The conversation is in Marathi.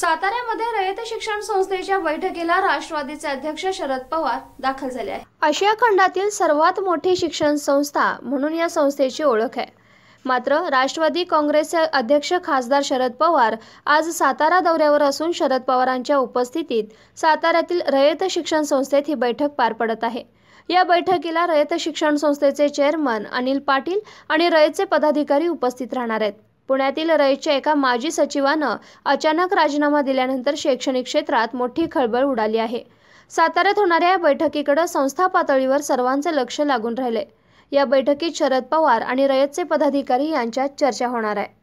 साताऱ्यामध्ये रयत शिक्षण संस्थेच्या बैठकीला राष्ट्रवादीचे अध्यक्ष शरद पवार दाखल झाले आहेत आशिया खंडातील सर्वात मोठी शिक्षण संस्था म्हणून या संस्थेची ओळख आहे मात्र राष्ट्रवादी काँग्रेसचे अध्यक्ष खासदार शरद पवार आज सातारा दौऱ्यावर असून शरद पवारांच्या उपस्थितीत साताऱ्यातील रयत शिक्षण संस्थेत ही बैठक पार पडत आहे या बैठकीला रयत शिक्षण संस्थेचे चेअरमन अनिल पाटील आणि रयतचे पदाधिकारी उपस्थित राहणार आहेत पुण्यातील रयतच्या एका माजी सचिवानं अचानक राजीनामा दिल्यानंतर शैक्षणिक क्षेत्रात मोठी खळबळ उडाली आहे साताऱ्यात होणाऱ्या या बैठकीकडे संस्था पातळीवर सर्वांचे लक्ष लागून राहिले या बैठकीत शरद पवार आणि रयतचे पदाधिकारी यांच्यात चर्चा होणार आहे